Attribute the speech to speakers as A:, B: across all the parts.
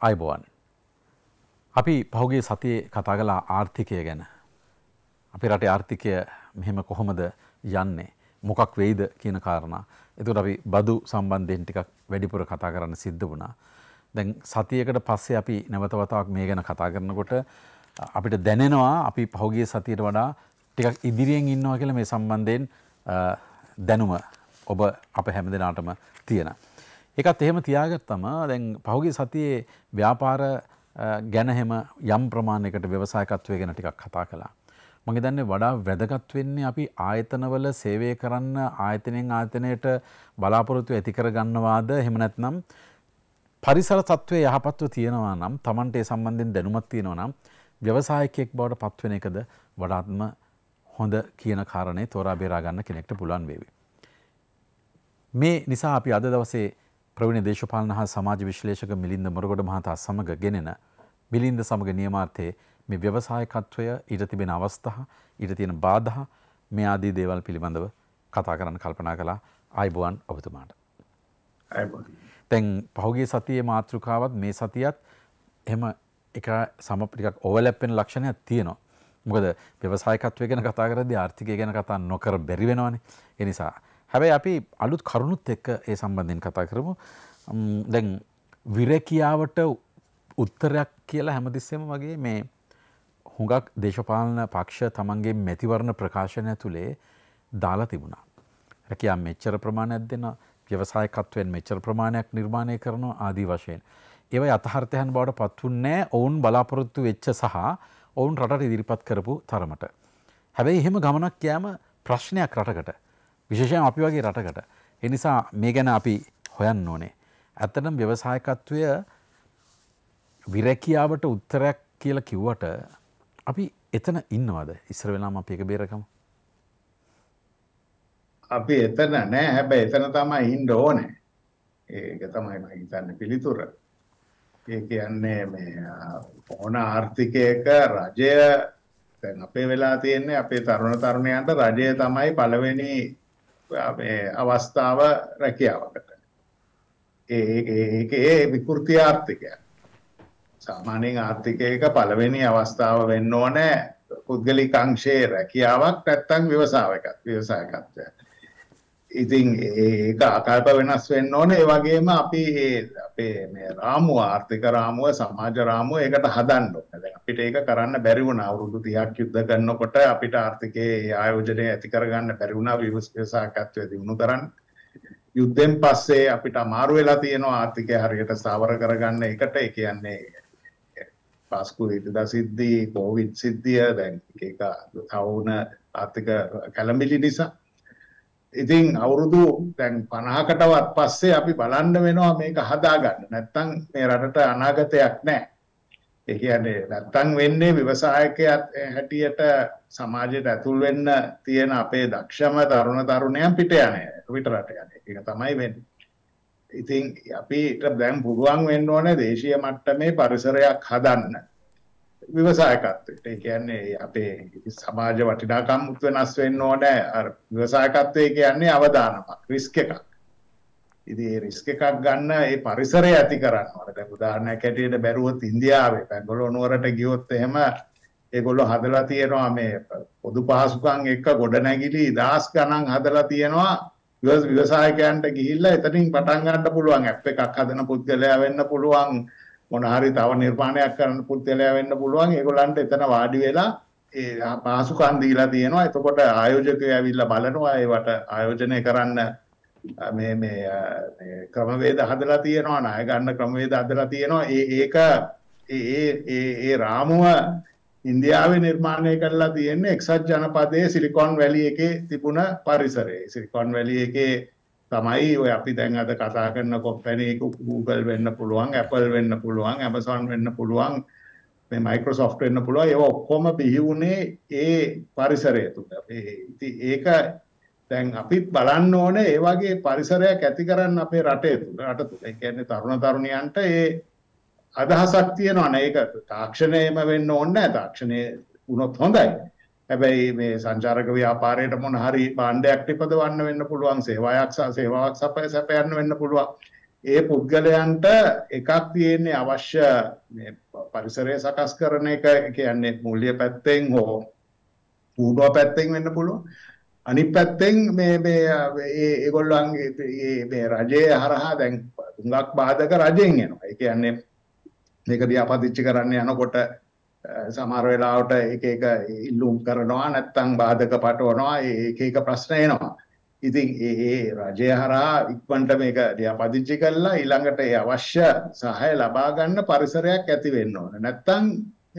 A: අයිබෝවන්. අපි පහුගේ සතියේ කතා කලා ආර්ථිකය ගැන. අපි රටේ ආර්ථිකය මෙහෙම කොහොමද යන්නේ මොකක් වෙයිද කියන කාරණ. එතුට අපි බදු සම්බන්ධයෙන් ටිකක් වැඩිපුර කතා කරන්න සිද්ධ වුණා. දැන් සතියකට පස්සේ අපි නැවතවතාවක් මේ ගැන කතා කරනකොට අපිට දැනෙනවා අපි පහුගේ සතියට වඩා ටිකක් ඉදිරියෙන් ඉන්නවා කියල මේ සම්බන්ධයෙන් දැනුම ඔබ අප හැම දෙනාටම තියෙනවා. එකත් එහෙම තියාගත්තම දැන් පහුගේ සතියේ ව්‍යාපාර ගැනහෙම යම් ප්‍රමාණයකට ව්‍යවසායකත්වය ගැන ටිකක් කතා කළා. මගේ දන්නේ වඩා වැදගත් වෙන්නේ අපි ආයතනවල සේවය කරන්න ආයතනයෙන් ආයතනයට බලාපොරොත්තු ඇති කරගන්නවාද එහෙම නැත්නම් පරිසර තත්ත්වයේ යහපත්ව තියෙනවා නම් Tamanට ඒ සම්බන්ධයෙන් දැනුමක් තියෙනවා නම් ව්‍යවසායකයෙක් බවට පත්වෙන එකද වඩාත්ම හොඳ කියන කාරණේ තෝරා බේරා ගන්න කෙනෙක්ට පුළුවන් වේවි. මේ නිසා අපි අද දවසේ ප්‍රවීණ දේශපාලන හා සමාජ විශ්ලේෂක මිලින්ද මොරගොඩ මහතා සමග ගෙනෙන මිලින්ද සමග නියමාර්ථයේ මේ ව්‍යවසායකත්වය ඊට තිබෙන අවස්ථා ඊට තියෙන බාධා මේ ආදී දේවල් පිළිබඳව කතා කරන්න කල්පනා කළා ආයිබුවන් ඔබතුමාට. දැන් පහුගිය සතියේ මාතෘකාවත් මේ සතියත් එහෙම එක සම ටිකක් ඕවර්ලැප් වෙන ලක්ෂණයක් තියෙනවා. මොකද ව්‍යවසායකත්වය ගැන කතා කරද්දී ආර්ථිකය ගැන කතා නොකර බැරි වෙනවනේ. ඒ නිසා හැබැයි අපි අලුත් කරුණුත් එක්ක ඒ සම්බන්ධයෙන් කතා කරමු දැන් විරැකියාවට උත්තරයක් කියලා හැමතිස්සෙම වගේ මේ හුඟක් දේශපාලන පක්ෂ තමන්ගේ මැතිවරණ ප්‍රකාශනය තුළේ දාලා තිබුණා. රැකයා මෙච්චර ප්‍රමාණයක් දෙෙන ව්‍යවසායකත්වයෙන් මෙච්චර ප්‍රමාණයක් නිර්මාණය කරනවා ආදී වශයෙන්. ඒව අතහර්තයන් බවට පත්වන්නේ ඔවුන් බලාපොරොත්තු වෙච්ච සහ ඔවුන් රට ඉදිරිපත් කරපු තරමට. හැබැයි එහෙම ගමනක් යෑම ප්‍රශ්නයක් රටකට විශේෂයෙන් අපි වගේ රටකට. එනිසා මේ ගැන අපි හොයන්න ඕනේ. ඇත්තටම ව්‍යවසායකත්වය විරැකියාවට උත්තරයක් කියලා කිව්වට අපි එතන ඉන්නවද ඉස්සර වෙලාම අපි එක බේරකම
B: අපි එතන නෑ හැබැයි එතන තමයි ඉන්න ඕනේ ඒක තමයි මම හිතන්නේ පිළිතුර ඒ කියන්නේ මේ ඕන ආර්ථිකයක රජය දැන් අපේ වෙලා තියෙන්නේ අපේ තරුණ තරුණයන්ට රජය තමයි පළවෙනි අවස්ථාව රැකියාවකට ඒඒඒ විකෘති ආර්ථිකය සාමාන්‍යයෙන් ආර්ථිකයක පළවෙනි අවස්ථාව වෙන්න ඕනෑ පුද්ගලිකංශයේ රැකියාවක් නැත්තම් ව්‍යවසායකත්වය ව්‍යවසායකත්වය ඉතින් ඒක අකල්ප වෙනස් වෙන්න ඕනේ. ඒ වගේම අපි අපේ මේ රාමුව ආර්ථික රාමුව සමාජ රාමුව ඒකට හදන්න ඕනේ. දැන් අපිට ඒක කරන්න බැරි වුණා අවුරුදු 30ක් යුද්ධ කරනකොට අපිට ආර්ථිකයේ ආයෝජනය ඇති කරගන්න බැරි වුණා ව්‍යවසායකත්වය දිනු කරන්න. යුද්ධෙන් පස්සේ අපිට අමාරු වෙලා තියෙනවා ආර්ථිකය හරියට ස්ථාවර කරගන්න. ඒකට ඒ කියන්නේ පාස්කු ඉදදා සිද්ධි, කොවිඩ් සිද්ධිය දැන් එක එක තවුන ආර්ථික කැළඹිලි නිසා ඉතින් අවුරුදු දැන් 50කටවත් පස්සේ අපි බලන්න වෙනවා මේක හදාගන්න. නැත්තම් මේ රටට අනාගතයක් නැහැ. ඒ කියන්නේ නැත්තම් වෙන්නේ ව්‍යවසායකයෙක් හැටියට සමාජයට ඇතුල් වෙන්න තියෙන අපේ දක්ෂම තරුණ තරුණයන් පිට යන්නේ. පිට රට යන්නේ. ඒක තමයි වෙන්නේ. ඉතින් අපිට දැන් පුළුවන් වෙන්න ඕනේ දේශීය මට්ටමේ පරිසරයක් හදන්න. ව්‍යවසායකත්වයට. ඒ කියන්නේ අපේ සමාජ වටිනාකම් වෙනස් වෙන්න ඕනේ. අර ව්‍යවසායකත්වය කියන්නේ අවදානමක්, රිස්ක් එකක්. ඉතින් ඒ රිස්ක් එකක් ගන්න ඒ පරිසරය ඇති කරන්න ඕනේ. දැන් උදාහරණයක් ඇටියට බැරුවොත් ඉන්දියාවේ බැංගලෝර නුවරට ගියොත් එහෙම ඒගොල්ලෝ හදලා තියෙනවා මේ පොදු පහසුකම් එක්ක ගොඩනැගිලි දහස් ගණන් හදලා තියෙනවා ව්‍යවසායකයන්ට ගිහිල්ලා එතනින් පටන් ගන්න පුළුවන් ඇප් එකක් හදන පුද්ගලයා වෙන්න පුළුවන් මොන හරි තව නිර්මාණයක් කරන්න පුද්ගලයා වෙන්න පුළුවන්. ඒගොල්ලන්ට එතන වාඩි වෙලා ඒ පාසුකම් දීලා තියෙනවා. එතකොට ආයෝජකයෝ ඇවිල්ලා බලනවා ඒවට ආයෝජනය කරන්න මේ මේ ක්‍රමවේද හදලා තියෙනවා ණය ගන්න ක්‍රමවේද හදලා තියෙනවා ඒ ඒක ඒ ඒ ඒ රාමුව ඉන්දියාවේ නිර්මාණය කරලා තියෙන්නේ එක්සත් ජනපදයේ සිලිකොන් වැලි එකේ තිබුණ පරිසරයේ සිලිකොන් වැලි එකේ තමයි ඔය අපි දැන් අද කතා කරන කොම්පැනි එක Google වෙන්න පුළුවන් Apple වෙන්න පුළුවන් Amazon වෙන්න පුළුවන් මේ Microsoft වෙන්න පුළුවන් ඒවා ඔක්කොම බිහි වුණේ ඒ පරිසරය තුල. ඉතින් ඒක දැන් අපිත් බලන්න ඕනේ ඒ වගේ පරිසරයක් ඇති කරන්න අපේ රටේ තුල රට තුල. ඒ කියන්නේ තරුණ තරුණියන්ට ඒ අදහසක් තියෙනවා නේ. ඒක තාක්ෂණයම වෙන්න ඕනේ නැහැ. තාක්ෂණය වුණොත් හොඳයි. හැබැයි මේ සංචාරක ව්‍යාපාරයට මොන හරි භාණ්ඩයක් නිපදවන්න වෙන්න පුළුවන් සේවාවක් සේවාවක් සපයන්න වෙන්න පුළුවන්. ඒ පුද්ගලයන්ට එකක් තියෙන්නේ අවශ්‍ය මේ පරිසරය සකස් කරන එක කියන්නේ මූල්‍ය පැත්තෙන් හෝ ඌඩුව පැත්තෙන් වෙන්න පුළුවන්. අනිත් පැත්තෙන් මේ මේ ඒ ඒගොල්ලන්ගේ මේ රජයේ හරහා දැන් තුඟක් බාධක රජෙන් එනවා. ඒ කියන්නේ මේක දිහා පදිච්චි කරන්න යනකොට සමහර වෙලාවට එක එක ඉල්ලුම් කරනවා නැත්නම් බාධක පටවනවා ඒක එක ප්‍රශ්න එනවා. ඉතින් ඒ රජය හරහා ඉක්මනට මේක ලියාපදිංචි කරලා ඊළඟට ඒ අවශ්‍ය සහාය ලබා ගන්න පරිසරයක් ඇති වෙන්න ඕන. නැත්නම්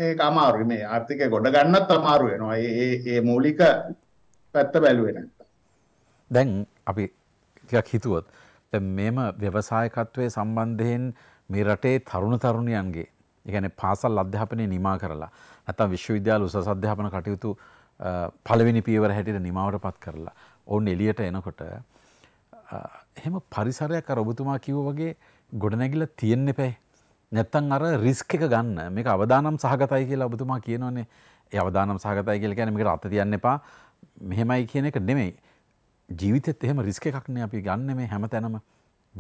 B: ඒක අමාරුයි මේ ආර්ථිකය ගොඩ ගන්නත් අමාරු වෙනවා. ඒ ඒ මූලික පැත්ත බැලුවේ
A: නැත්නම්. දැන් අපි ටිකක් හිතුවොත් දැන් මේම ව්‍යවසායකත්වයේ සම්බන්ධයෙන් මේ රටේ තරුණ තරුණියන්ගේ එකන පාසල් අධ්‍යාපනය නිමා කරලා නැතම් විශ්වවිද්‍යාල උස අධ්‍යාපන කටයුතු පළවෙනි පියවර හැටියට නිමාවට පත් කරලා ඔවුන් එලියට එනකොට එහෙම පරිසරයක් රොබතුමා කිව් වගේ ගොඩනැගිල තියෙන්න්න පැයි. නැත්තන් අර රිස්ක එක ගන්න මේක අවදානම් සහගතයි කියලා ඔබතුමා කියනවනේ ඒ අවදානම් සහගතයි කියලා කියන්නේ මේකට අත තියන්න එපා මෙහෙමයි කියන එක නෙමෙයි ජීවිතෙත් එහෙම රිස්ක එකක්නේ අපි ගන්න මේ හැම තැනම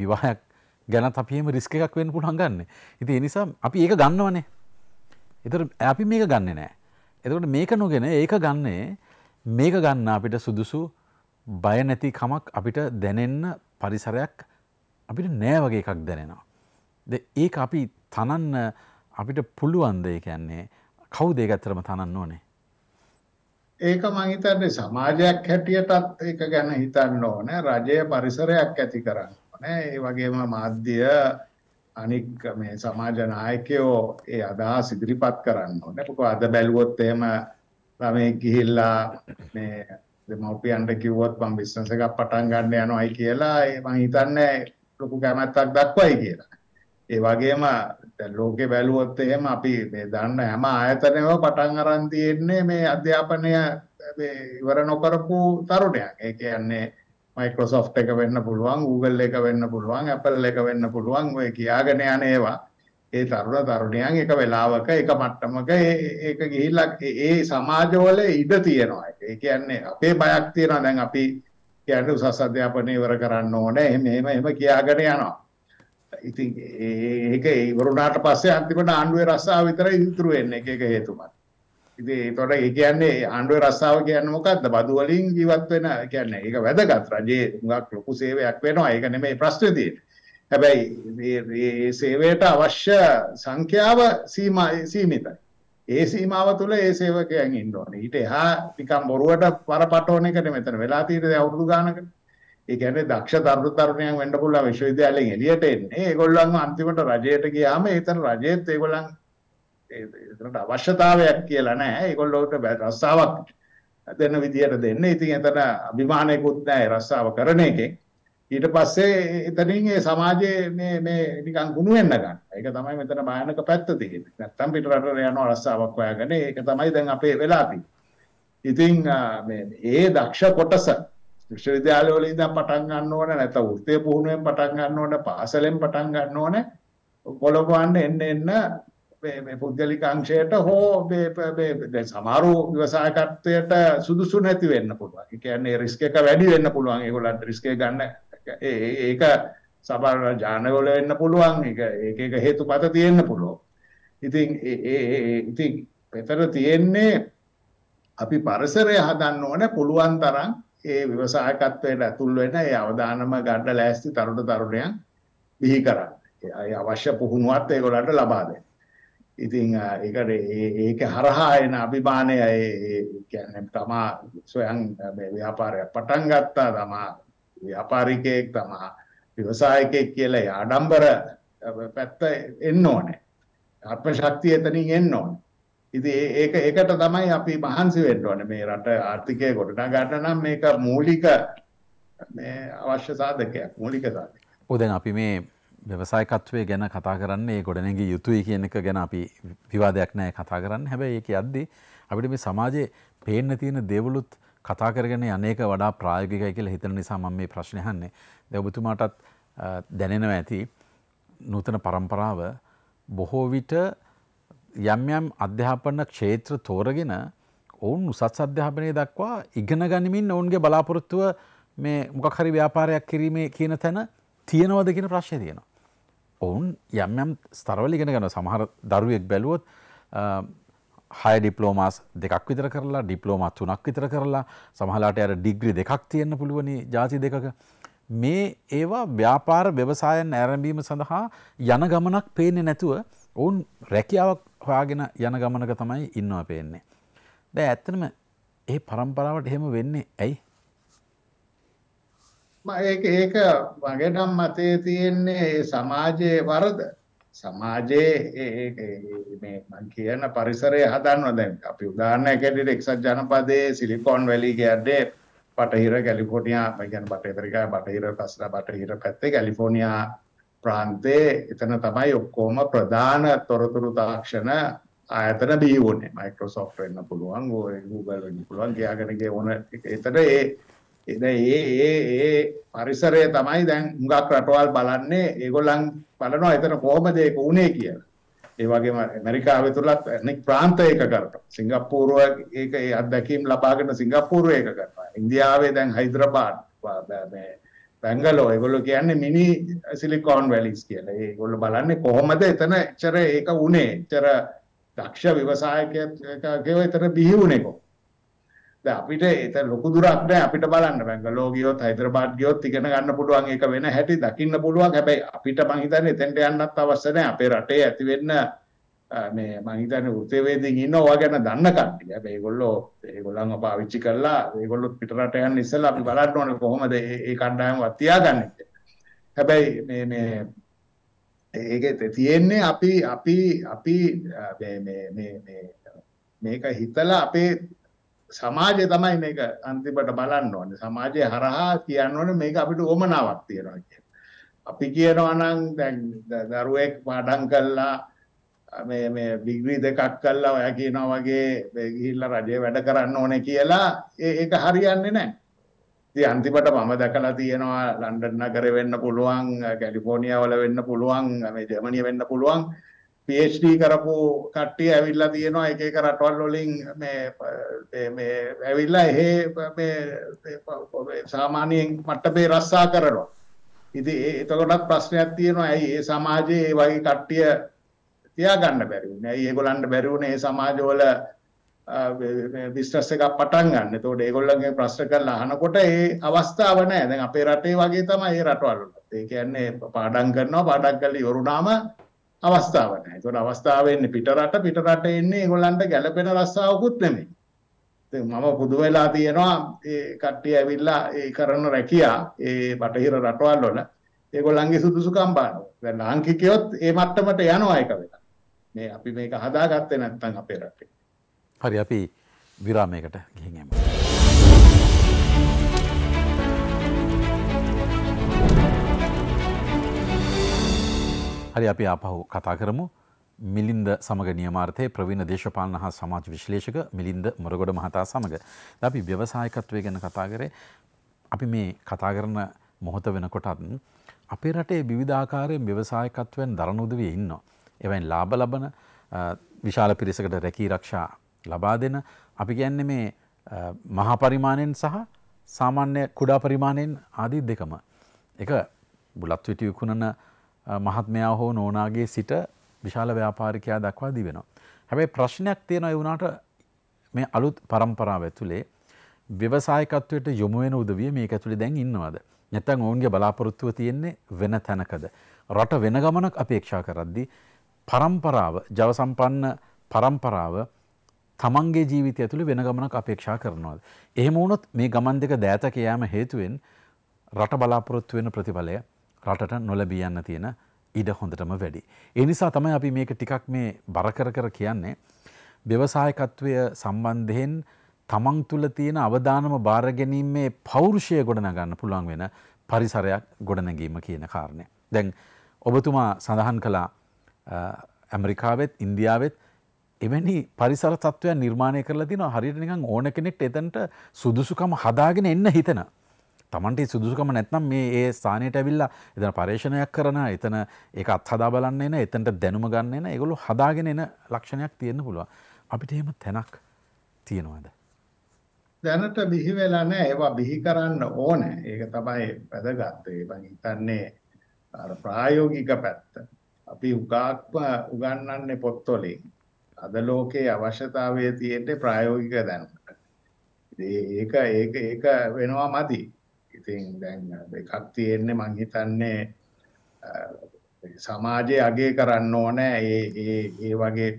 A: විවාහයක් ගැන අපියම රිස්ක එකක් වෙන් පුළන් ගන්න ඉති එනිසා අපි ඒක ගන්නවනේ එතර අපි මේක ගන්න නෑ එතකට මේක නොගෙන ඒක ගන්නේ මේක ගන්න අපිට සුදුසු බය නැති කමක් අපිට දැනෙන්න පරිසරයක් අපිට නෑ වගේ එකක් දැනෙනවා ද ඒක අපි තනන්න අපිට පුළුවන්දේ කියන්නේ කවු දේගත්තරම තනන්න ඕනේ
B: ඒක මංහිතන්නේ සමාජයක් හැටියටත් එක ගැන හිතන්න ඕන රජය පරිසරයක් ඇති කරන්න. ඕනේ. ඒ වගේම මාධ්‍ය අනික් මේ සමාජ නායකයෝ ඒ අදහස් ඉදිරිපත් කරන්න ඕනේ. මොකද අද බැලුවොත් එහෙම ළමයි ගිහිල්ලා මේ දෙමව්පියන්ට කිව්වොත් මම බිස්නස් එකක් පටන් ගන්න යනවායි කියලා මම හිතන්නේ ලොකු කැමැත්තක් දක්වයි කියලා. ඒ වගේම දැන් ලෝකේ බැලුවොත් එහෙම අපි මේ දන්න හැම ආයතනයම පටන් අරන් තියෙන්නේ මේ අධ්‍යාපනය මේ ඉවර නොකරපු තරුණයන්. ඒ කියන්නේ මයිකෝසොෆ් එක වෙන්න පුළුවන් Google එක වෙන්න පුළුවන් Apple එක වෙන්න පුළුවන් ඔය කියාගෙන යන ඒවා ඒ තරුණ තරුණියන් එක වෙලාවක එක මට්ටමක ඒක ගිහිල්ලා ඒ සමාජවල ඉඩ තියෙනවා ඒ කියන්නේ අපේ බයක් තියෙනවා දැන් අපි කියන්නේ උසස් අධ්‍යාපනය ඉවර කරන්න ඕනේ එහෙම එහෙම එහෙම කියාගෙන යනවා ඉතින් ඒක ඉවරුණාට පස්සේ අන්තිමට ආණ්ඩුවේ රස්සාව විතරයි ඉතුරු වෙන්නේ ඒක හේතුමත් ඉතින් ඒතකොට ඒ කියන්නේ ආණ්ඩුවේ රස්සාව කියන්නේ මොකද්ද? බදු වලින් ජීවත් වෙන කියන්නේ ඒක වැදගත් රජයේ හුඟක් ලොකු සේවයක් වෙනවා. ඒක නෙමෙයි ප්‍රශ්නේ තියෙන්නේ. හැබැයි මේ මේ සේවයට අවශ්‍ය සංඛ්‍යාව සීමා සීමිතයි. ඒ සීමාව තුළ ඒ සේවකයන් ඉන්න ඕනේ. ඊට එහා නිකන් බොරුවට පරපටවන එකට මෙතන වෙලා තියෙන්නේ අවුරුදු ගානකට. ඒ කියන්නේ දක්ෂ තරුණ තරුණියන් වෙන්න පුළුවන් විශ්වවිද්‍යාලයෙන් එළියට එන්නේ. ඒගොල්ලන්ම අන්තිමට රජයට ගියාම ඒතර රජයේත් ඒගොල්ලන් එතනට අවශ්‍යතාවයක් කියලා නැහැ. ඒගොල්ලෝට රස්සාවක් දෙන්න විදියට දෙන්න. ඉතින් එතන අභිමානයකුත් නැහැ රස්සාව කරන එකෙන්. ඊට පස්සේ එතනින් ඒ සමාජයේ මේ මේ නිකන් ගුණ වෙන්න ගන්න. ඒක තමයි මෙතන භයානක පැත්ත තියෙන්නේ. නැත්තම් පිට රටට යනවා රස්සාවක් හොයාගෙන ඒක තමයි දැන් අපේ වෙලා තියෙන්නේ. ඉතින් මේ ඒ දක්ෂ කොටස විශ්වවිද්‍යාලවල ඉඳන් පටන් ගන්න ඕන නැත්නම් වෘත්තීය පුහුණුවෙන් පටන් ගන්න ඕන පාසලෙන් පටන් ගන්න ඕන කොළඹ යන්න එන්න එන්න මේ පුද්ගලික අංශයට හෝ මේ සමහරු ව්‍යවසායකත්වයට සුදුසු නැති වෙන්න පුළුවන්. ඒ කියන්නේ රිස්ක් එක වැඩි වෙන්න පුළුවන්. ඒගොල්ලන්ට රිස්ක් එක ගන්න ඒක සමහර ජානවල වෙන්න පුළුවන්. ඒක ඒක ඒක හේතුපත තියෙන්න පුළුවන්. ඉතින් ඒ ඉතින් පෙතර තියෙන්නේ අපි පරිසරය හදන්න ඕනේ පුළුවන් තරම් ඒ ව්‍යවසායකත්වයට ඇතුල් වෙන ඒ අවදානම ගන්න ලෑස්ති තරුණ තරුණයන් බිහි කරන්න. ඒ අවශ්‍ය පුහුණුවත් ඒගොල්ලන්ට ලබා දෙන්න. ඉතින් ඒකට ඒක හරහා එන අභිමානය ඒ කියන්නේ තමා සොයන් ව්‍යාපාරයක් පටන් ගත්තා තමා ව්‍යාපාරිකයෙක් තමා ව්‍යවසායකයෙක් කියලා ඒ ආඩම්බර පැත්ත එන්න ඕනේ. ආත්ම ශක්තිය එතනින් එන්න ඕනේ. ඉතින් ඒක ඒකට තමයි අපි මහන්සි වෙන්න ඕනේ මේ රට ආර්ථිකය ගොඩනගන්න නම් මේක මූලික මේ අවශ්‍ය සාධකයක් මූලික සාධකයක්.
A: ඔව් දැන් අපි මේ ව්‍යවසායකත්වය ගැන කතා කරන්න ඒ ගොඩනැග යුතුයි කියන එක ගැන අපි විවාදයක් නෑ කතා කරන්න හැබැයි ඒක අද්දි අපිට මේ සමාජයේ පේන්න තියෙන දෙවලුත් කතා කරගෙන අනේක වඩා ප්‍රායෝගිකයි කියලා හිතන නිසා මම මේ ප්‍රශ්නේ අහන්නේ. දැන් ඔබතුමාටත් දැනෙනවා ඇති නූතන પરම්පරාව බොහෝ විට යම් යම් අධ්‍යාපන ක්ෂේත්‍ර තෝරගෙන ඔවුන් උසස් අධ්‍යාපනය දක්වා ඉගෙන ගනිමින් ඔවුන්ගේ බලාපොරොත්තුව මේ මොකක් හරි ව්‍යාපාරයක් කිරීමේ කියන තැන තියෙනවද කියන ප්‍රශ්නය තියෙනවා. ඔවුන් යම් යම් ස්තරවල ඉගෙන ගන්න සමහර දරුවෙක් බැලුවොත් හය ඩිප්ලෝමස් දෙකක් විතර කරලා ඩිප්ලෝමත් තුනක් විතර කරලා සමහලාට අර ඩිග්‍රි දෙකක් තියෙන්න පුළුවනි ජාති දෙකක මේ ඒවා ව්‍යාපාර ව්‍යවසායන් ඇරඹීම සඳහා යන ගමනක් පේන්නේ නැතුව ඔවුන් රැකියාවක් හොයාගෙන යන ගමනක තමයි ඉන්නවා පේන්නේ. දැ ඇත්තනම ඒ පරම්පරාවට එහෙම වෙන්නේ ඇයි
B: ඒක ඒක මගේ නම් මතේ තියෙන්නේ සමාජයේ වරද සමාජයේ මේ මං කියන පරිසරය හදන්නවා දැන් අපි උදාහරණයක් ඇරෙද්දී එක්සත් ජනපදයේ සිලිකෝන් වැලි කියන්නේ බටහිර කැලිෆෝනියා මම කියන්නේ බටහිර බටහිර පස්ලා බටහිර පැත්තේ කැලිෆෝනියා ප්‍රාන්තයේ එතන තමයි ඔක්කොම ප්‍රධාන තොරතුරු තාක්ෂණ ආයතන බිහි වුණේ මයික්‍රොසොෆ්ට් වෙන්න පුළුවන් Google වෙන්න පුළුවන් ගියාගෙන ගිය ඕන එතන ඒ ඒ ඒ ඒ පරිසරය තමයි දැන් හුඟක් රටවල් බලන්නේ ඒගොල්ලන් බලනවා එතන කොහොමද ඒක උනේ කියලා. ඒ වගේම ඇමරිකාව තුලත් අනෙක් ප්‍රාන්ත ඒක කරනවා. සිංගප්පූරුව ඒක ඒ අත්දැකීම් ලබාගෙන සිංගප්පූරුව ඒක කරනවා. ඉන්දියාවේ දැන් හයිද්‍රබාඩ් මේ බැංගලෝ ඒගොල්ලෝ කියන්නේ මිනි සිලිකෝන් වැලිස් කියලා. ඒගොල්ලෝ බලන්නේ කොහොමද එතන එච්චර ඒක උනේ. එච්චර දක්ෂ ව්‍යවසායකයෙක් එතන බිහි උනේ කොහොමද? දැන් අපිට ඒක ලොකු දුරක් නෑ අපිට බලන්න බැංගලෝ ගියොත් හයිදරාබාද් ගියොත් ඉගෙන ගන්න පුළුවන් ඒක වෙන හැටි දකින්න පුළුවන් හැබැයි අපිට මං හිතන්නේ එතෙන්ට යන්නත් අවශ්‍ය නෑ අපේ රටේ ඇති වෙන්න මේ මං හිතන්නේ වෘත්තිවේදීන් ඉන්න ඔය ගැන දන්න කට්ටිය හැබැයි ඒගොල්ලෝ ඒගොල්ලන්ව පාවිච්චි කරලා ඒගොල්ලොත් පිට රට යන්න ඉස්සෙල්ලා අපි බලන්න ඕනේ කොහොමද මේ කණ්ඩායමවත් තියාගන්නේ හැබැයි මේ මේ ඒක තියෙන්නේ අපි අපි අපි මේ මේ මේ මේක හිතලා අපේ සමාජය තමයි මේක අන්තිමට බලන්න ඕනේ. සමාජය හරහා කියන්න ඕනේ මේක අපිට ඕමනාවක් තියෙනවා කියන. අපි කියනවා නම් දැන් දරුවෙක් පාඩම් කළා මේ මේ ඩිග්‍රී දෙකක් කළා ඔයා කියනවා වගේ මේ ගිහිල්ලා රජේ වැඩ කරන්න ඕනේ කියලා ඒක හරියන්නේ නැහැ. ඉතින් අන්තිමට මම දැකලා තියෙනවා ලන්ඩන් නගරේ වෙන්න පුළුවන්, කැලිෆෝනියා වල වෙන්න පුළුවන්, මේ ජර්මනිය වෙන්න පුළුවන්. PhD කරපු කට්ටිය ඇවිල්ලා තියෙනවා එක එක රටවල් වලින් මේ මේ ඇවිල්ලා එහෙ මේ සාමාන්‍යයෙන් මට්ටමේ රස්සා කරනවා. ඉතින් එතකොටත් ප්‍රශ්නයක් තියෙනවා ඇයි මේ සමාජයේ මේ වගේ කට්ටිය තියාගන්න බැරි වුණේ? ඇයි ඒගොල්ලන්ට බැරි වුණේ මේ සමාජවල බිස්නස් එකක් පටන් ගන්න. එතකොට ඒගොල්ලන්ගේ ප්‍රශ්න කරලා අහනකොට ඒ අවස්ථාව නැහැ. දැන් අපේ රටේ වගේ තමයි මේ රටවල් වලත්. ඒ කියන්නේ පාඩම් කරනවා පාඩම් කරලා ඉවරුනාම අවස්ථාව නැහැ. ඒතකොට අවස්ථාව එන්නේ පිටරට පිටරට එන්නේ ඒගොල්ලන්ට ගැළපෙන රස්සාවකුත් නෙමෙයි. ඉතින් මම පුදු වෙලා තියෙනවා ඒ කට්ටිය ඇවිල්ලා ඒ කරන රැකියා ඒ බටහිර රටවල් වල ඒගොල්ලන්ගේ සුදුසුකම් බලනවා. දැන් ලාංකිකයොත් ඒ මට්ටමට යනවා එක වෙලා. මේ අපි මේක හදාගත්තේ නැත්නම් අපේ රටේ.
A: හරි අපි විරාමයකට ගිහින් යමු. හරි අපි ආපහු කතා කරමු මිලින්ද සමග නියමාර්ථය ප්‍රවීණ දේශපාලන හා සමාජ විශ්ලේෂක මිලින්ද මොරගොඩ මහතා සමඟ. අපි ව්‍යවසායකත්වය ගැන කතා කරේ අපි මේ කතා කරන මොහොත වෙනකොටත් අපේ රටේ විවිධාකාරයෙන් ව්‍යවසායකත්වයෙන් දරනුදවේ ඉන්න. එවැන් ලාබ ලබන විශාල පිරිසකට රැකී රක්ෂා ලබා දෙන අපි ගැන්න මේ මහපරිමාණයෙන් සහ සාමාන්‍ය කුඩා පරිමාණයෙන් ආදී දෙකම. එක බුලත්විට යුකුණන මහත්මයා හෝ නෝනාගේ සිට විශාල ව්‍යාපාරිකයා දක්වා දිවෙනවා. හැබැයි ප්‍රශ්නයක් තියෙන වුණාට මේ අලුත් පරම්පරාව ඇතුළේ ව්‍යවසායකත්වයට යොමුුවෙන උදවිය මේ ඇතුළි දැන් ඉන්නවාද. නැතැන් ඔවුන්ගේ බලාපොරොත්තුව තියෙන්නේ වෙන තැනකද. රට වෙන ගමනක් අපේක්ෂා කරද්දි. පරම්පරාව ජවසම්පන්න පරම්පරාව තමන්ගේ ජීවිතය ඇතුළ වෙන ගමනක් අපේක්ෂා කරනවාද. එහෙම වුණොත් මේ ගමන් දෙක දෑතක යෑම හේතුවෙන් රට බලාපොරොත්තු වෙන ප්‍රතිඵලය රටට නොලැබී යන්න තියෙන ඉඩ හොඳටම වැඩි. ඒ නිසා තමයි අපි මේක ටිකක් මේ බර කර කර කියන්නේ ව්‍යවසායකත්වය සම්බන්ධයෙන් තමන් තුළ තියෙන අවධානම බාර ගැනීමේ පෞරුෂය ගොඩනගන්න පුළුවන් වෙන පරිසරයක් ගොඩනැගීම කියන කාරණය. දැන් ඔබතුමා සඳහන් කළා ඇමරිකාවෙත් ඉන්දියාවෙත් එවැනි පරිසර තත්ත්වයන් නිර්මාණය කරලා තිනවා හරියට නිකන් ඕන කෙනෙක්ට එතනට සුදුසුකම හදාගෙන එන්න හිතෙනවා. තමන්ට සුදුසුකම නැත්නම් මේ ඒ ස්ථානයට ඇවිල්ලා එතන පර්ේෂණයක් කරන එතන ඒ අත්හදා බලන්න එන එතන්ට දැනුම ගන්න එන එගොලු හදාගෙන එන ලක්ෂණයක් තියෙන්න්න පුළුව අපිට එහෙම තැනක් තියෙනවාද.
B: දැනට බිහි වෙලා නෑ ඒවා බිහි කරන්න ඕන ඒක තමයි වැදගත්තේ බං හිතන්නේ ප්‍රායෝගික පැත්ත අපි උගාක්ම උගන්නන්නේ පොත්තොලින් අද ලෝකයේ අවශ්‍යතාවය තියෙන්නේ ප්‍රායෝගික දැනුමට ඒක ඒක ඒක වෙනවා මදි ඉතින් දැන් එකක් තියෙන්නේ මං හිතන්නේ සමාජයේ අගය කරන්න ඕනේ ඒ ඒ ඒ වගේ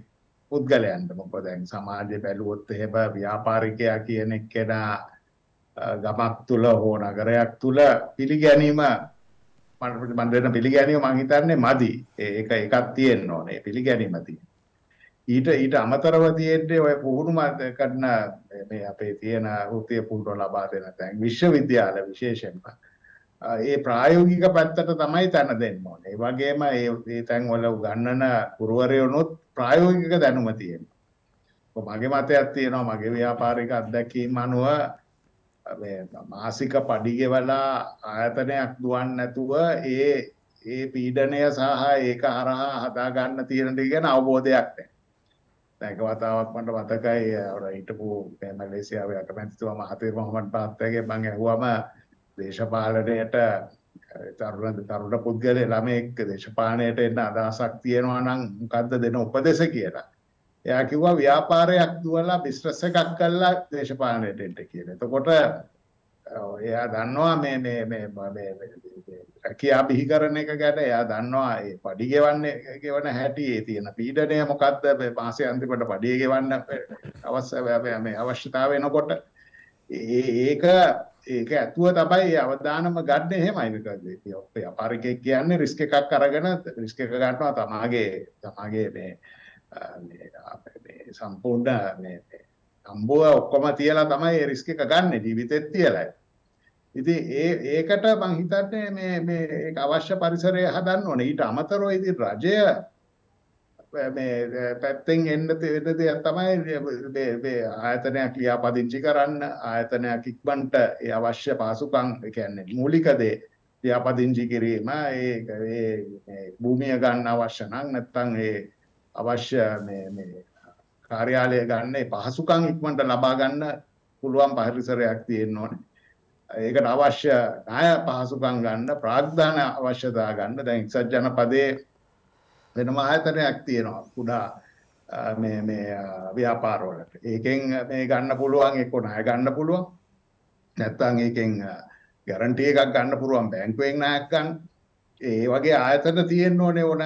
B: පුද්ගලයන්ට මොකද දැන් සමාජයේ බැලුවොත් එහෙම ව්‍යාපාරිකයා කියන එක්කෙනා ගමක් තුල හෝ නගරයක් තුල පිළිගැනීම මම දෙන පිළිගැනීම මං හිතන්නේ මදි ඒක එකක් තියෙන්න ඕනේ පිළිගැනීම තියෙන ඊට ඊට අමතරව තියෙන්නේ ඔය පුහුණු කරන මේ අපේ තියෙන වෘත්තීය පුහුණුව ලබා දෙන තැන් විශ්වවිද්‍යාල විශේෂයෙන්ම ඒ ප්‍රායෝගික පැත්තට තමයි තන දෙන්න ඕනේ. ඒ වගේම ඒ ඒ තැන් වල උගන්වන ගුරුවරයනොත් ප්‍රායෝගික දැනුම තියෙනවා. මගේ මතයක් තියෙනවා මගේ ව්‍යාපාරික අත්දැකීම් අනුව මේ මාසික පඩිගෙවලා ආයතනයක් දුවන්නේ නැතුව ඒ ඒ පීඩනය සහ ඒක හරහා හදා ගන්න තියෙන දේ ගැන අවබෝධයක් නැහැ. දැන් කවතාවක් මට මතකයි අර හිටපු මේ මැලේසියාවේ අගමැතිතුමා මහතීර් මොහමඩ් පාත්තගේ මම ඇහුවම දේශපාලනයට තරුණ තරුණ පුද්ගලය ළමෙක් දේශපාලනයට එන්න අදහසක් තියෙනවා නම් මොකද්ද දෙන උපදෙස කියලා. එයා කිව්වා ව්‍යාපාරයක් දුවලා බිස්නස් එකක් කරලා දේශපාලනයට එන්න කියලා. එතකොට එයා දන්නවා මේ මේ මේ මේ රැකියා බිහිකරන එක ගැන එයා දන්නවා ඒ පඩි ගෙවන්නේ ගෙවන හැටි ඒ තියෙන පීඩනය මොකද්ද මේ මාසේ අන්තිමට පඩිය ගෙවන්න අවශ්‍ය මේ අවශ්‍යතාවය එනකොට ඒක ඒක ඇතුව තමයි අවදානම ගන්න එහෙමයි මොකද ව්‍යාපාරිකයෙක් කියන්නේ රිස්ක් එකක් අරගෙන රිස්ක් එක ගන්නවා තමාගේ තමාගේ මේ මේ සම්පූර්ණ මේ අම්බුව ඔක්කොම තියලා තමයි රිස්ක් එක ගන්න ජීවිතෙත් තියලා ඉතින් ඒ ඒකට මං හිතන්නේ මේ මේ ඒක අවශ්‍ය පරිසරය හදන්න ඕනේ. ඊට අමතරව ඉතින් රජය මේ පැත්තෙන් එන්න තියෙන දෙයක් තමයි මේ මේ ආයතනයක් ලියාපදිංචි කරන්න ආයතනයක් ඉක්මනට ඒ අවශ්‍ය පාසුකම් ඒ කියන්නේ මූලික දේ ලියාපදිංචි කිරීම ඒක ඒ භූමිය ගන්න අවශ්‍ය නම් නැත්නම් ඒ අවශ්‍ය මේ මේ කාර්යාලය ගන්න පහසුකම් ඉක්මනට ලබා ගන්න පුළුවන් පරිසරයක් තියෙන්න ඕනේ ඒකට අවශ්‍ය ණය පහසුකම් ගන්න ප්‍රාග්ධාන අවශ්‍යතා ගන්න දැන් එක්සත් ජනපදයේ වෙනම ආයතනයක් තියෙනවා කුඩා මේ මේ ව්‍යාපාර වලට. ඒකෙන් මේ ගන්න පුළුවන් එක්ක ණය ගන්න පුළුවන්. නැත්නම් ඒකෙන් ගැරන්ටි එකක් ගන්න පුළුවන් බැංකුවෙන් ණයක් ගන්න. ඒ වගේ ආයතන තියෙන්න ඕනේ ඕන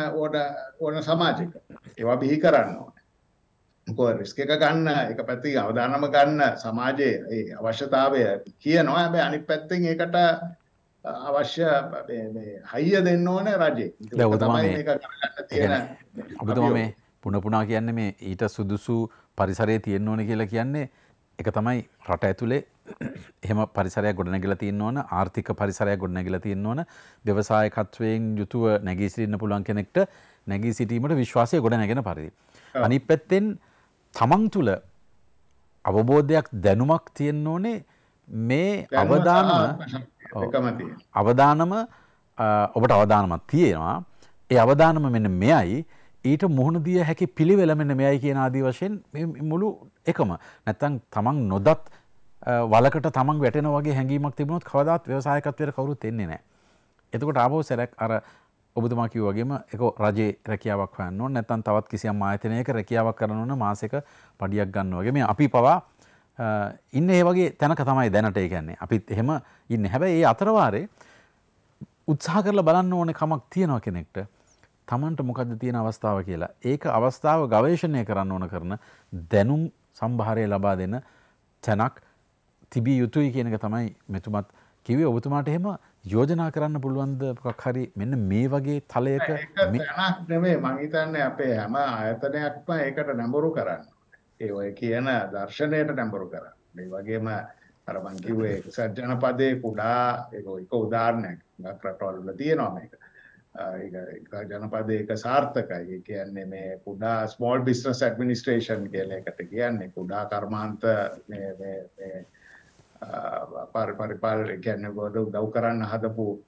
B: ඕන සමාජයක. ඒවා බිහි කරන්න ඕන. මොකෝ රිස්ක එක ගන්න එක පැති අවධානම ගන්න සමාජයේ ඒ අවශ්‍යතාවය කියනවා හැබැයි අනිත් පැත්තෙන් ඒකට අවශ්‍ය හයිය දෙන්න ඕන රජේ ඔබතුම මේ
A: පුනපුනා කියන්න මේ ඊට සුදුසු පරිසරය තියෙන්න ඕන කියලා කියන්නේ එක තමයි රට ඇතුළේ එහෙම පරිසරයක් ගොඩනැගිලා තියෙන්න ඕන ආර්ථික පරිසරයක් ගොඩනැගිලා තියෙන්න ඕන ව්‍යවසායකත්වයෙන් යුතුව නැගී සිටින්න පුළුවන් කෙනෙක්ට නැගී සිටීමට විශ්වාසය ගොඩනැගෙන පරිදි අනිත් පැත්තෙන් තමන් තුළ අවබෝධයක් දැනුමක් තියෙන්න ඕනේ මේ අවධානම අවධානම ඔබට අවධානමත් තියෙනවා ඒ අවධානම මෙන්න මෙයයි ඊට මුහුණ දිය හැකි පිළිවෙල මෙන්න මෙයයි කියන ආදී වශයෙන් මුළු එකම නැත්තං තමන් නොදත් වලකට තමන් වැටෙන වගේ හැඟීමක් තිබුණොත් කවදත් ව්‍යවසායකත්වයට කවරුත් එන්නේ නෑ එතකොට ආබෝ සැරැක් අර ඔබතුමා කිව්වා වගේම ඒක රජයේ රැකියාවක් හොයන්න ඕන නැත්නම් තවත් කිසියම් ආයතනයක රැකියාවක් කරන ඕන මාසෙක පඩියක් ගන්න වගේ මේ අපි පවා ඉන්නේ ඒ වගේ තැනක තමයි දැනට ඒ කියන්නේ අපිත් එහෙම ඉන්නේ හැබැයි ඒ අතරවාරේ උත්සාහ කරලා බලන්න ඕනේ කමක් තියෙනවා කෙනෙක්ට තමන්ට මොකද්ද තියෙන අවස්ථාව කියලා ඒක අවස්ථාව ගවේෂණය කරන්න ඕන කරන දැනුම් සම්භාරය ලබා දෙන තැනක් තිබිය යුතුයි කියන එක තමයි මෙතුමත් කිවේ ඔබතුමාට එහෙම යෝජනා කරන්න පුළුවන්ද හරි මෙන්න මේ වගේ තලයක
B: නෙමේ මංහිතන්න අපේ හැම ආයතනයක්ම ඒකට නැඹුරු කරන්න. ඒ ඔය කියන දර්ශනයට නැඹුරු කරන්න. මේ වගේම අර මං කිව්වේ සජ්ජන පදේ කුඩා ඒක උදාහරණයක්. ගක් රටවල තියෙනවා මේක. ඒක ජනපදයේ ඒක සාර්ථකයි. ඒ කියන්නේ මේ කුඩා small business administration කියලා එකට කියන්නේ කුඩා කර්මාන්ත මේ මේ පරිපාලනය කියන්නේ උදව් කරන්න හදපු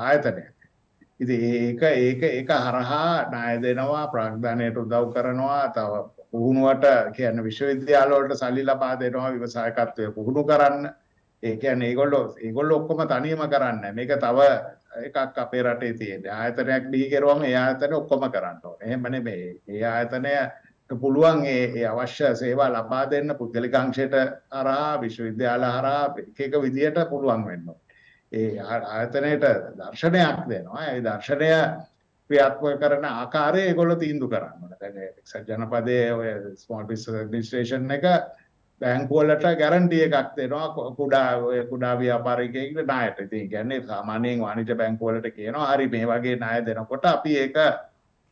B: ආයතනයක්. ඉතින් ඒක ඒක ඒක හරහා ණය දෙනවා ප්‍රාග්ධානයට උදව් කරනවා තව පුහුණුවට කියන්නේ විශ්වවිද්‍යාල වලට සල්ලි ලබා දෙනවා ව්‍යවසායකත්වය පුහුණු කරන්න ඒ කියන්නේ ඒගොල්ලෝ ඒගොල්ලෝ ඔක්කොම තනියම කරන්නේ මේක තව එකක් අපේ රටේ තියෙන ආයතනයක් බිහි කරුවම ඒ ආයතන ඔක්කොම කරන්න ඕනේ එහෙම නෙමෙයි ඒ ආයතනය පුළුවන් ඒ අවශ්‍ය සේවා ලබා දෙන්න පුද්ගලිකාංශයට හරහා විශ්වවිද්‍යාල හරහා එක එක විදියට පුළුවන් වෙනවා. ඒ ආයතනයට දර්ශනයක් දෙනවා. ඒ දර්ශනය ක්‍රියාත්මක කරන ආකාරය ඒගොල්ලෝ තීන්දුව කරනවා. දැන් එක්සත් ජනපදයේ ඔය ස්මෝල් බිස්නස් ඇඩ්මිනිස්ට්‍රේෂන් එක බැංකු වලට ගැරන්ටි එකක් දෙනවා කුඩා ඔය කුඩා ව්‍යාපාරිකයෙකුට ණයට. ඉතින් ඒ කියන්නේ සාමාන්‍යයෙන් වාණිජ බැංකු වලට කියනවා හරි මේ වගේ ණය දෙනකොට අපි ඒක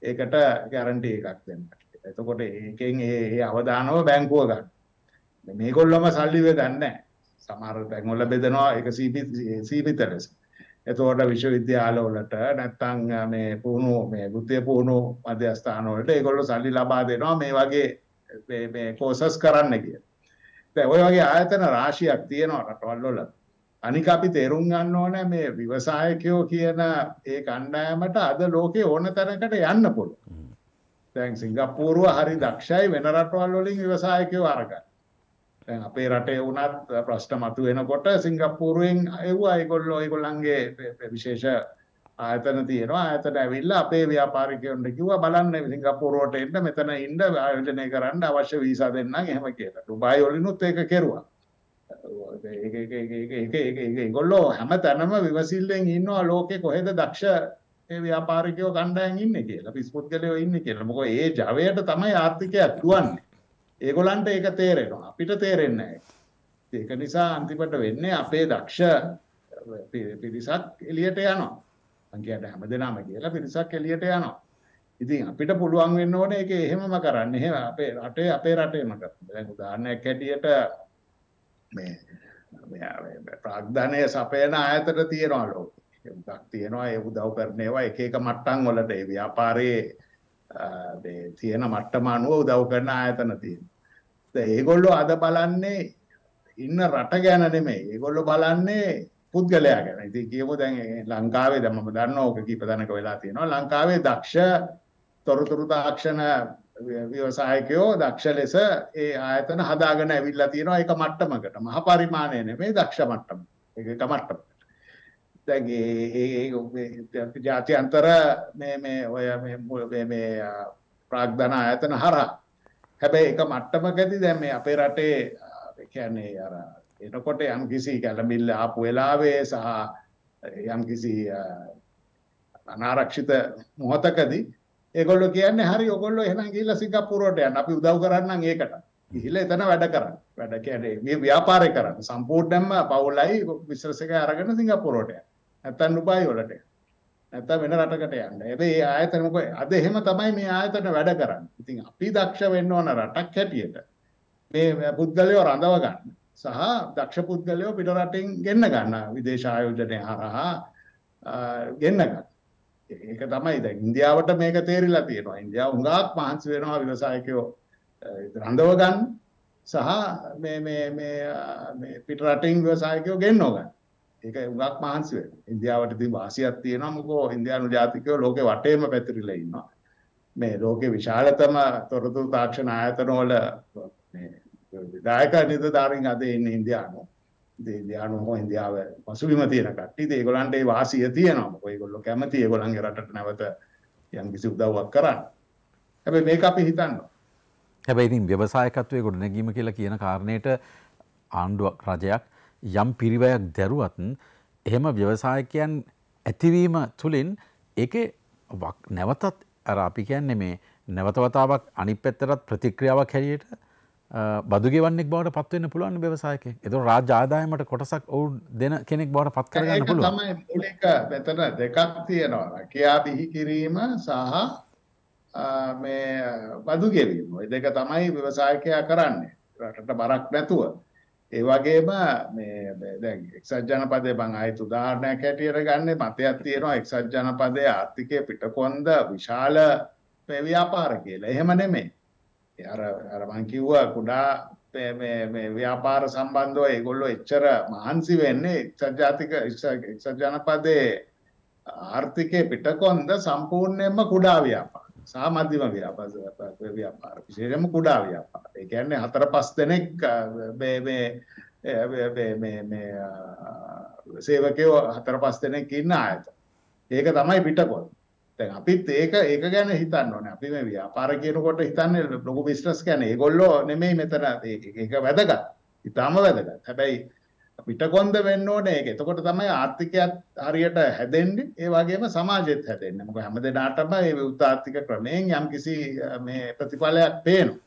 B: ඒකට ගැරන්ටි එකක් දෙන්න. එතකොට ඒකෙන් ඒ අවධානම බැංකුව ගන්න. මේගොල්ලොම සල්ලි බෙදන්නේ නැහැ. සමහර තැන්වල බෙදනවා ඒක සීමිත ලෙස. එතකොට විශ්වවිද්‍යාලවලට නැත්නම් මේ පුහුණු මේ වෘත්තීය පුහුණු මධ්‍යස්ථාන වලට ඒගොල්ලෝ සල්ලි ලබා දෙනවා මේ වගේ මේ මේ කෝසස් කරන්න කියලා. දැන් ওই වගේ ආයතන රාශියක් තියෙනවා රටවල් වල. අනික අපි තේරුම් ගන්න ඕනේ මේ ව්‍යවසායකයෝ කියන ඒ කණ්ඩායමට අද ලෝකේ ඕන තරකට යන්න පුළුවන්. දැන් සිංගප්පූරුව හරි දක්ෂයි වෙන රටවල් වලින් ව්‍යවසායකයෝ අරගන්න. දැන් අපේ රටේ වුණත් ප්‍රශ්න මතුවෙනකොට සිංගප්පූරුවෙන් එව්වා ඒගොල්ලෝ ඒගොල්ලන්ගේ විශේෂ ආයතන තියෙනවා ආයතන ඇවිල්ලා අපේ ව්‍යාපාරිකයන්ට කිව්වා බලන්න සිංගප්පූරුවට එන්න මෙතන ඉන්න ආයෝජනය කරන්න අවශ්‍ය වීසා දෙන්නම් එහෙම කියලා. ඩුබායි වලිනුත් ඒක කෙරුවා. ඒක ඒක ඒක ඒක ඒක ඒක ඒගොල්ලෝ හැම තැනම විවසිල්ලෙන් ඉන්නවා ලෝකේ කොහෙද දක්ෂ ඒ ව්‍යාපාරිකයෝ කණ්ඩායම් ඉන්නේ කියලා පිස්පොත්කලයෝ ඉන්නේ කියලා. මොකද ඒ ජවයට තමයි ආර්ථිකය අතුවන්නේ. ඒගොල්ලන්ට ඒක තේරෙනවා. අපිට තේරෙන්නේ නැහැ. ඒක නිසා අන්තිමට වෙන්නේ අපේ දක්ෂ පිරිසක් එළියට යනවා. මං කියන්නේ හැමදෙනාම කියලා පිරිසක් එළියට යනවා. ඉතින් අපිට පුළුවන් වෙන්න ඕනේ ඒක එහෙමම කරන්න. එහෙම අපේ රටේ අපේ රටේම කරන්න. දැන් උදාහරණයක් හැටියට මේ මේ ප්‍රාග්ධනය සපයන ආයතන තියෙනවා ලෝකේ. යොමුක් තියෙනවා ඒ උදව් කරන ඒවා එක එක මට්ටම් වලට ඒ ව්‍යාපාරයේ මේ තියෙන මට්ටම අනුව උදව් කරන ආයතන තියෙනවා. දැන් ඒගොල්ලෝ අද බලන්නේ ඉන්න රට ගැන නෙමෙයි. ඒගොල්ලෝ බලන්නේ පුද්ගලයා ගැන. ඉතින් කියමු දැන් ලංකාවේ දැන් මම දන්නවා ඔක කීප දණක වෙලා තියෙනවා. ලංකාවේ දක්ෂ තොරතුරු තාක්ෂණ ව්‍යවසායකයෝ දක්ෂ ලෙස ඒ ආයතන හදාගෙන ඇවිල්ලා තියෙනවා ඒක මට්ටමකට. මහ පරිමාණය නෙමෙයි දක්ෂ මට්ටම. ඒක මට්ටමකට. දැන් ඒ ජාත්‍යන්තර මේ මේ ඔය මේ මේ ප්‍රාග්ධන ආයතන හරහා හැබැයි එක මට්ටමකදී දැන් මේ අපේ රටේ කියන්නේ අර එනකොට යම් කිසි කැළඹිල්ල ආපු වෙලාවේ සහ යම් කිසි අනාරක්ෂිත මොහොතකදී ඒගොල්ලෝ කියන්නේ හරි ඔයගොල්ලෝ එහෙනම් ගිහිල්ලා සිංගප්පූරුවට යන්න අපි උදව් කරන්නම් ඒකට. ගිහිල්ලා එතන වැඩ කරන්න. වැඩ කියන්නේ මේ ව්‍යාපාරය කරන්න. සම්පූර්ණයෙන්ම පවුලයි බිස්නස් එක අරගෙන සිංගප්පූරුවට යන්න. නැත්නම් ඩුබායි වලට නැත්නම් වෙන රටකට යන්න. හැබැයි මේ ආයතන මොකද අද එහෙම තමයි මේ ආයතන වැඩ කරන්නේ. ඉතින් අපි දක්ෂ වෙන්න ඕන රටක් හැටියට මේ පුද්ගලයෝ රඳව ගන්න සහ දක්ෂ පුද්ගලයෝ පිට රටින් ගෙන්න ගන්න විදේශ ආයෝජනය හරහා ගෙන්න ගන්න. ඒක තමයි දැන් ඉන්දියාවට මේක තේරිලා තියෙනවා. ඉන්දියාව හුඟක් මහන්සි වෙනවා ව්‍යවසායකයෝ රඳව ගන්න සහ මේ මේ මේ පිට රටින් ව්‍යවසායකයෝ ගෙන්නව ගන්න. ඒක උගක් මහන්සි වෙනවා. ඉන්දියාවට තියෙන වාසියක් තියෙනවා. මොකෝ ඉන්දියානු ජාතිකයෝ ලෝකෙ වටේම පැතිරිලා ඉන්නවා. මේ ලෝකේ විශාලතම තොරතුරු තාක්ෂණ ආයතන වල මේ විදායක නිලධාරීන් අද ඉන්නේ ඉන්දියානු. ඉතින් ඉන්දියානු හෝ ඉන්දියාව පසුබිම තියෙන කට්ටිය. ඉතින් ඒගොල්ලන්ට ඒ වාසිය තියෙනවා. මොකෝ ඒගොල්ලෝ කැමති ඒගොල්ලන්ගේ රටට නැවත යම් කිසි උදව්වක් කරන්න. හැබැයි මේක අපි හිතන්නවා.
A: හැබැයි ඉතින් ව්‍යවසායකත්වයේ ගොඩනැගීම කියලා කියන කාරණේට ආණ්ඩුවක් රජයක් යම් පිරිවයක් දැරුවත් එහෙම ව්‍යවසායකයන් ඇතිවීම තුළින් එක නැවතත් අරාපි කියන්නේ මේ නැවතවතාවක් අනි පැත්තරත් ප්‍රතික්‍රියාවක් හැරියට බදුගෙවන්නෙක් බවට පත්වන්න පුළුවන් බවසායක එතු රාජාදායමට කොටසක් ඔවුන් දෙන කෙනෙක් බවට පත් කරගන්න
B: පුළුවන් මෙතන දෙකක් තියෙනවා කියා බිහි කිරීම සහ මේ බදුගෙවීම දෙක තමයි ව්‍යවසායකයා කරන්නේ රටට බරක් නැතුව ඒ වගේම මේ දැන් එක්සත් ජනපදයේ මම ආයෙත් උදාහරණයක් හැටියට ගන්න මතයක් තියෙනවා එක්සත් ජනපදයේ ආර්ථිකය පිටකොන්ද විශාල මේ ව්‍යාපාර කියලා. එහෙම නෙමෙයි. අර අර මම කිව්වා කුඩා මේ මේ ව්‍යාපාර සම්බන්ධව ඒගොල්ලෝ එච්චර මහන්සි වෙන්නේ එක්සත් ජාතික එක්සත් ජනපදයේ ආර්ථිකය පිටකොන්ද සම්පූර්ණයෙන්ම කුඩා ව්‍යාපාර. සහ මධ්‍යම ව්‍යාපාර ව්‍යාපාර විශේෂයෙන්ම කුඩා ව්‍යාපාර. ඒ කියන්නේ හතර පහ දෙනෙක් මේ මේ මේ මේ සේවකයෝ හතර පහ දෙනෙක් ඉන්න ආයතන. ඒක තමයි පිටකොත්. දැන් අපිත් ඒක ඒක ගැන හිතන්න ඕනේ. අපි මේ ව්‍යාපාර කියනකොට හිතන්නේ ලොකු බිස්නස් කියන්නේ. ඒගොල්ලෝ නෙමෙයි මෙතන ඒක වැදගත්. ඊටාම වැදගත්. හැබැයි පිටකොන්ද වෙන්න ඕනේ ඒක. එතකොට තමයි ආර්ථිකයත් හරියට හැදෙන්නේ. ඒ වගේම සමාජෙත් හැදෙන්නේ. මොකද හැම දෙනාටම මේ විවුර්ත ආර්ථික ක්‍රමයෙන් යම්කිසි මේ ප්‍රතිඵලයක් පේනවා.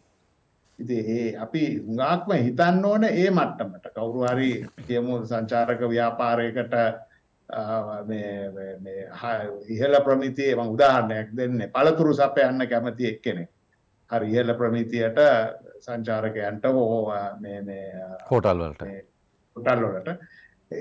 B: ඉතින් ඒ අපි හුඟක්ම හිතන්න ඕන ඒ මට්ටමට. කවුරු හරි කියමු සංචාරක ව්‍යාපාරයකට මේ මේ ඉහළ ප්‍රමිතියේ මම උදාහරණයක් දෙන්නේ. පළතුරු සපයන්න කැමති එක්කෙනෙක්. හරි ඉහළ ප්‍රමිතියට සංචාරකයන්ට හෝ මේ මේ
A: හෝටල් වලට
B: පුටල් වලට.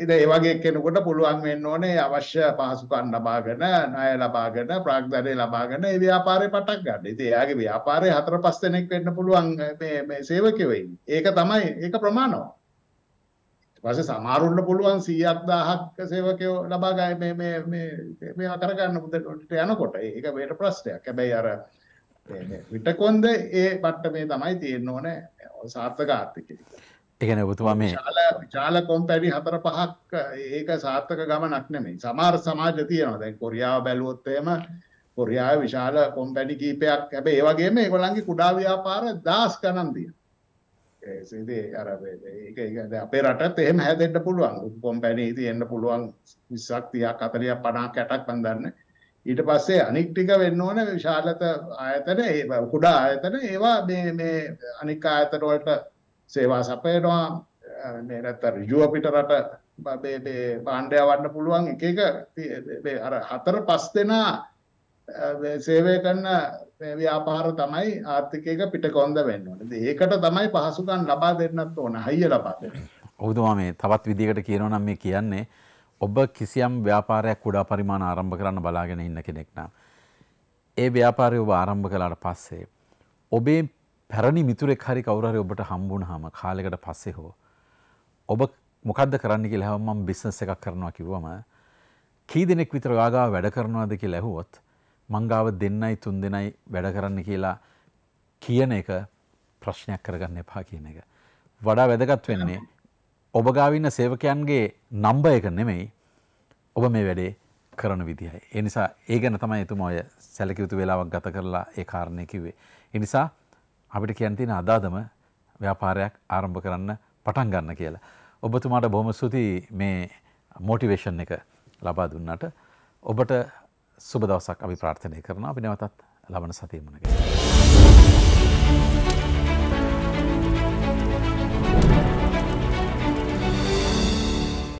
B: ඉතින් ඒ වගේ කෙනෙකුට පුළුවන් වෙන්න ඕනේ අවශ්‍ය පහසුකම් ලබාගෙන, ණය ලබාගෙන, ප්‍රාග්ධනය ලබාගෙන මේ ව්‍යාපාරේ පටන් ගන්න. ඉතින් එයාගේ ව්‍යාපාරේ හතර පහ දෙනෙක් වෙන්න පුළුවන් මේ මේ සේවකයෝ ඉන්නේ. ඒක තමයි ඒක ප්‍රමාණවත්. පස්සේ සමහරුන්න පුළුවන් 100000ක් සේවකයෝ ලබා ගන්න මේ මේ මේ මේවා කරගන්න මුදලට යනකොට ඒක වේට ප්‍රශ්නයක්. හැබැයි අර මේ විටකොන්ද ඒ මට්ටමේ තමයි තියෙන්න ඕනේ සාර්ථක ආර්ථිකය.
A: එකන ඔබතුමා මේ
B: විශාල කොම්පැඩි හතර පහක් ඒක සාර්ථක ගමනක් නෙමෙයි. සමහර සමාජ තියෙනවා. දැන් කොරියාව බැලුවොත් එහෙම කොරියාවේ විශාල කොම්පැනි කීපයක් හැබැයි ඒ වගේම ඒගොල්ලන්ගේ කුඩා ව්‍යාපාර දහස් ගණන් තියෙනවා. ඒක ඒක අපේ රටත් එහෙම හැදෙන්න පුළුවන්. කොම්පැනි තියෙන්න පුළුවන් 20ක් 30ක් 40ක් 50ක් 60ක් මන් දන්නේ. ඊට පස්සේ අනික් ටික වෙන්න ඕන විශාලත ආයතන ඒ කුඩා ආයතන ඒවා මේ මේ අනික් ආයතන වලට සේවා සපයනවා නැත්ත රිජුව අපිට රට පාණ්ඩය වන්න පුළුවන් එක එක අර හතර පස් දෙනා සේවය කරන්න ව්‍යාපාර තමයි ආර්ථිකයක පිට කොන්ද වෙන්නවන ඒකට තමයි පහසුකන් ලබා දෙන්නත් ඕන හයිය ලබාද
A: ඔහුතුමා මේ තවත් විදිකට කියනවනම් මේ කියන්නේ ඔබ කිසියම් ව්‍යාපාරයක් කුඩා පරිමාණ ආරම්භ කරන්න බලාගෙන ඉන්න කෙනෙක් නම් ඒ ව්‍යාපාරය ඔබ ආරම්භ කළාට පස්සේ ඔබේ පැරණි මිතුරෙක් හරි කවුරුහරි ඔබට හම්බුනහම කාලෙකට පස්සේ හෝ ඔබ මොකද්ද කරන්න කියලා හැවම මම බිස්නස් එකක් කරනවා කිව්වම කී දෙනෙක් විතර ඔයාගාව වැඩ කරනවද කියලා ඇහුවොත් මං ගාව දෙන්නයි තුන් දෙනයි වැඩ කරන්න කියලා කියන එක ප්‍රශ්නයක් කරගන්න එපා කියන එක. වඩා වැදගත් වෙන්නේ ඔබ ගාව ඉන්න සේවකයන්ගේ නම්බර් එක නෙමෙයි ඔබ මේ වැඩේ කරන විදිහයි. ඒ නිසා ඒ ගැන තමයි එතුමා ඔය සැලකියුතු වෙලාවක් ගත කරලා ඒ කාරණේ කිව්වේ. ඒ නිසා අපිට කියන්න තියෙන අදාදම ව්‍යාපාරයක් ආරම්භ කරන්න පටන් ගන්න කියලා. ඔබතුමාට බොහොම ස්තුතියි මේ මෝටිවේෂන් එක ලබා දුන්නට ඔබට සුබ දවසක් අපි ප්‍රාර්ථනය කරනවා අපි නැවතත් ලබන සතියේ මුණගැහෙමු.